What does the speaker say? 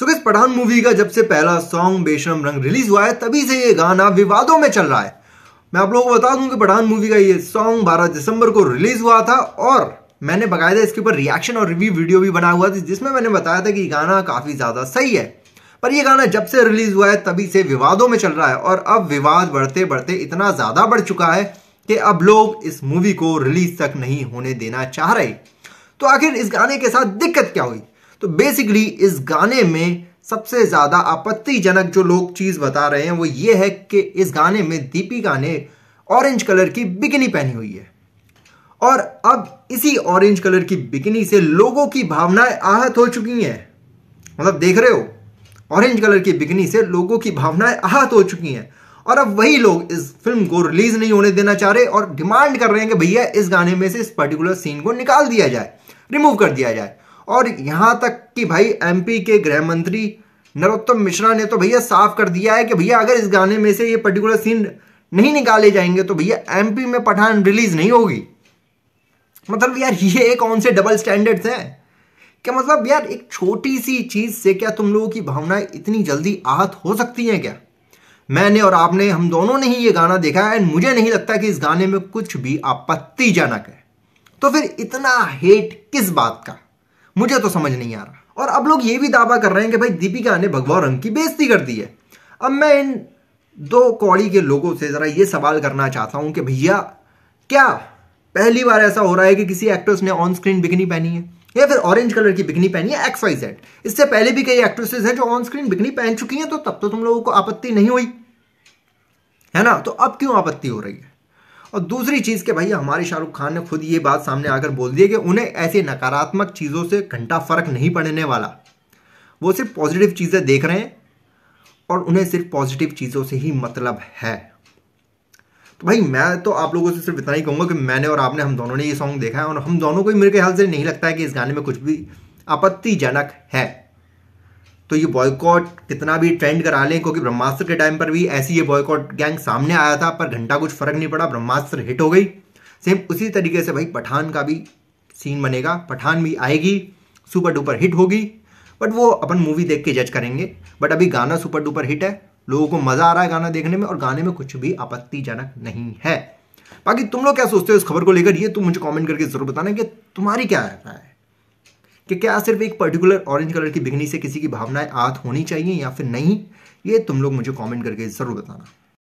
सो so, Pathan movie का जब से पहला सॉन्ग बेशरम रंग रिलीज हुआ है तभी से ये गाना विवादों में चल रहा है मैं आप लोगों को बता दूं कि पठान मूवी का ये सॉन्ग 12 दिसंबर को रिलीज हुआ था और मैंने बकायदा इसके ऊपर रिएक्शन और रिव्यू वीडियो भी बना हुआ था जिसमें मैंने बताया था कि गाना काफ़ी ज़्यादा सही है पर यह गाना जब से रिलीज हुआ है तभी से विवादों में चल रहा है और अब विवाद बढ़ते बढ़ते इतना ज़्यादा बढ़ चुका है कि अब लोग इस मूवी को रिलीज तक नहीं होने देना चाह रहे तो आखिर इस गाने के साथ दिक्कत क्या हुई तो बेसिकली इस गाने में सबसे ज़्यादा आपत्तिजनक जो लोग चीज़ बता रहे हैं वो ये है कि इस गाने में दीपिका ने ऑरेंज कलर की बिकनी पहनी हुई है और अब इसी ऑरेंज कलर की बिकनी से लोगों की भावनाएं आहत हो चुकी हैं मतलब देख रहे हो ऑरेंज कलर की बिकनी से लोगों की भावनाएं आहत हो चुकी हैं और अब वही लोग इस फिल्म को रिलीज नहीं होने देना चाह रहे और डिमांड कर रहे हैं कि भैया इस गाने में से इस पर्टिकुलर सीन को निकाल दिया जाए रिमूव कर दिया जाए और यहां तक कि भाई एमपी के गृह मंत्री नरोत्तम मिश्रा ने तो भैया साफ कर दिया है कि भैया अगर इस गाने में से ये पर्टिकुलर सीन नहीं निकाले जाएंगे तो भैया एमपी में पठान रिलीज नहीं होगी मतलब यार ये कौन से डबल स्टैंडर्ड्स हैं क्या मतलब यार एक छोटी सी चीज से क्या तुम लोगों की भावनाएं इतनी जल्दी आहत हो सकती हैं क्या मैंने और आपने हम दोनों ने ही ये गाना देखा है एंड मुझे नहीं लगता कि इस गाने में कुछ भी आपत्तिजनक है तो फिर इतना हेट किस बात का मुझे तो समझ नहीं आ रहा और अब लोग ये भी दावा कर रहे हैं कि भाई दीपिका ने भगवा रंग की बेइज्जती कर दी है अब मैं इन दो कौड़ी के लोगों से ज़रा ये सवाल करना चाहता हूं कि भैया क्या पहली बार ऐसा हो रहा है कि किसी एक्ट्रेस ने ऑन स्क्रीन बिकनी पहनी है या फिर ऑरेंज कलर की बिकनी पहनी है एक्स वाई जेड इससे पहले भी कई एक्ट्रेसेस हैं जो ऑन स्क्रीन बिकनी पहन चुकी हैं तो तब तो तुम लोगों को आपत्ति नहीं हुई है ना तो अब क्यों आपत्ति हो रही है और दूसरी चीज़ के भाई हमारे शाहरुख खान ने खुद ये बात सामने आकर बोल दी है कि उन्हें ऐसे नकारात्मक चीज़ों से घंटा फ़र्क नहीं पड़ने वाला वो सिर्फ पॉजिटिव चीज़ें देख रहे हैं और उन्हें सिर्फ पॉजिटिव चीज़ों से ही मतलब है तो भाई मैं तो आप लोगों से सिर्फ इतना ही कहूँगा कि मैंने और आपने हम दोनों ने ये सॉन्ग देखा है और हम दोनों को ही मेरे ख्याल से नहीं लगता है कि इस गाने में कुछ भी आपत्तिजनक है तो ये बॉयकॉट कितना भी ट्रेंड करा लें क्योंकि ब्रह्मास्त्र के टाइम पर भी ऐसी ये बॉयकॉट गैंग सामने आया था पर घंटा कुछ फर्क नहीं पड़ा ब्रह्मास्त्र हिट हो गई सेम उसी तरीके से भाई पठान का भी सीन बनेगा पठान भी आएगी सुपर डुपर हिट होगी बट वो अपन मूवी देख के जज करेंगे बट अभी गाना सुपर डुपर हिट है लोगों को मज़ा आ रहा है गाना देखने में और गाने में कुछ भी आपत्तिजनक नहीं है बाकी तुम लोग क्या सोचते हो इस खबर को लेकर ये तुम मुझे कमेंट करके जरूर बताना कि तुम्हारी क्या राय है कि क्या सिर्फ एक पर्टिकुलर ऑरेंज कलर की बिकनी से किसी की भावनाएं आत होनी चाहिए या फिर नहीं ये तुम लोग मुझे कमेंट करके ज़रूर बताना